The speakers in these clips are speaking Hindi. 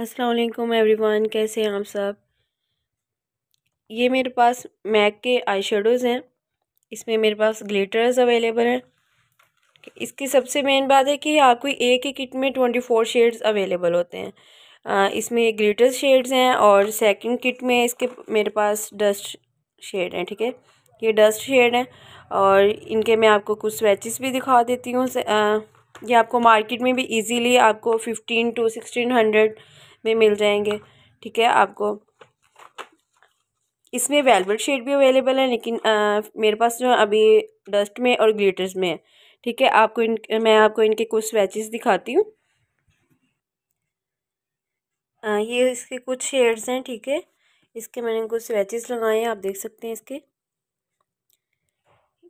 असलकुम एवरीवान एवरीवन कैसे हैं आप सब ये मेरे पास मैक के आई शेडोज़ हैं इसमें मेरे पास ग्लिटर्स अवेलेबल हैं इसकी सबसे मेन बात है कि आपको एक ही किट में ट्वेंटी फोर शेड्स अवेलेबल होते हैं आ, इसमें ग्लिटर्स शेड्स हैं और सेकंड किट में इसके मेरे पास डस्ट शेड हैं ठीक है ये डस्ट शेड हैं और इनके मैं आपको कुछ स्वेचेस भी दिखा देती हूँ ये आपको मार्केट में भी इजीली आपको फिफ्टीन टू सिक्सटीन हंड्रेड में मिल जाएंगे ठीक है आपको इसमें वेलवेट शेड भी अवेलेबल है लेकिन आ, मेरे पास जो अभी डस्ट में और ग्लिटर्स में है ठीक है आपको इन मैं आपको इनके कुछ स्वेचेस दिखाती हूँ ये इसके कुछ शेड्स हैं ठीक है इसके मैंने कुछ स्वेचेस लगाए हैं आप देख सकते हैं इसके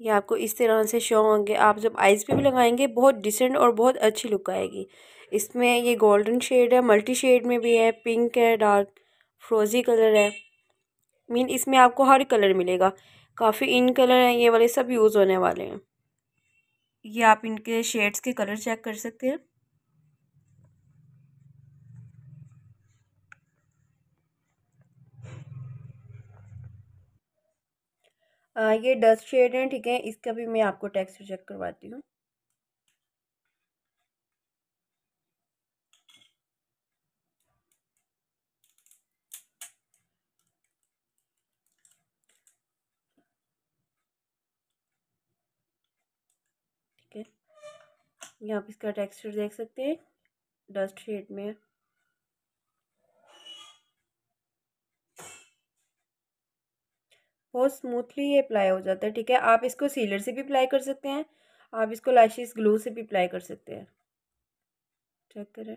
ये आपको इस तरह से शो होंगे आप जब आइज़ पे भी लगाएंगे बहुत डिसेंट और बहुत अच्छी लुक आएगी इसमें ये गोल्डन शेड है मल्टी शेड में भी है पिंक है डार्क फ्रोज़ी कलर है मीन इसमें आपको हर कलर मिलेगा काफ़ी इन कलर हैं ये वाले सब यूज़ होने वाले हैं ये आप इनके शेड्स के कलर चेक कर सकते हैं आ, ये डस्ट शेड है ठीक है इसका भी मैं आपको टेक्सचर चेक करवाती हूँ ठीक है ये आप इसका टेक्सचर देख सकते हैं डस्ट शेड में बहुत स्मूथली ये अप्लाई हो जाता है ठीक है आप इसको सीलर से भी अप्लाई कर सकते हैं आप इसको लाइशिस ग्लू से भी अप्लाई कर सकते हैं चेक करें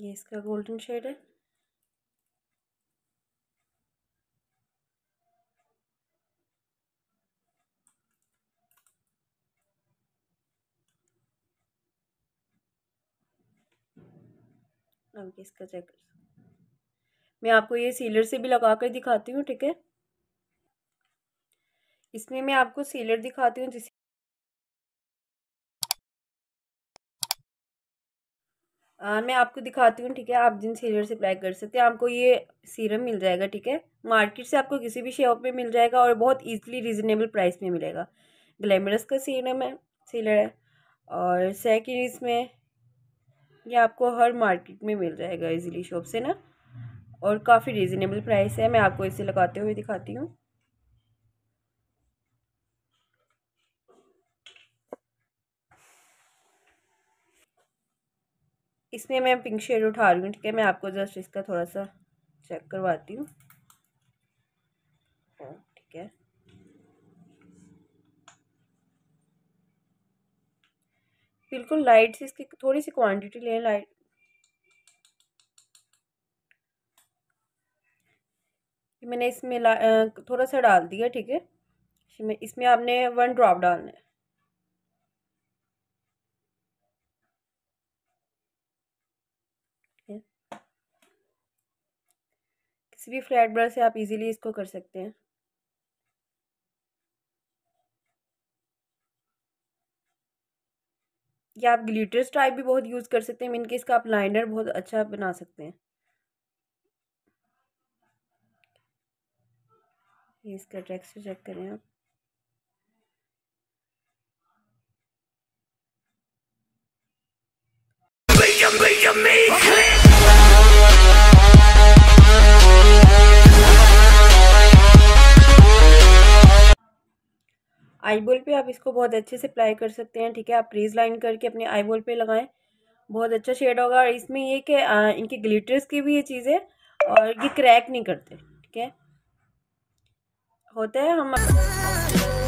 ये इसका गोल्डन शेड है अब इसका चेक मैं आपको ये सीलर से भी लगा कर दिखाती हूँ ठीक है इसमें मैं आपको सीलर दिखाती हूँ जिस आ, मैं आपको दिखाती हूँ ठीक है आप जिन सीलर से अप्लाई कर सकते हैं आपको ये सीरम मिल जाएगा ठीक है मार्केट से आपको किसी भी शॉप में मिल जाएगा और बहुत इजीली रिजनेबल प्राइस में मिलेगा ग्लैमरस का सीरम है सीलर है और सेकेंड इसमें ये आपको हर मार्केट में मिल जाएगा इजीली शॉप से ना और काफ़ी रिजनेबल प्राइस है मैं आपको इसे लगाते हुए दिखाती हूँ इसमें मैं पिंक शेड उठा रही हूँ ठीक है मैं आपको जस्ट इसका थोड़ा सा चेक करवाती हूँ हाँ, ठीक है बिल्कुल लाइट से इसकी थोड़ी सी क्वांटिटी लें लाइट मैंने इसमें थोड़ा सा डाल दिया ठीक है इसमें इसमें आपने वन ड्रॉप डालना है किसी भी फ्लैट ब्रश से आप इजीली इसको कर सकते हैं या आप ग्लिटर टाइप भी बहुत यूज़ कर सकते हैं इनके इसका आप लाइनर बहुत अच्छा बना सकते हैं ये इसका टेक्सचर चेक करें आप Make me आईबॉल पे आप इसको बहुत अच्छे से अप्लाई कर सकते हैं ठीक है आप प्रीज लाइन करके अपने आईबोल पे लगाएं बहुत अच्छा शेड होगा और इसमें ये कि इनके ग्लिटर्स की भी ये चीज़ें और ये क्रैक नहीं करते ठीक है होता है हम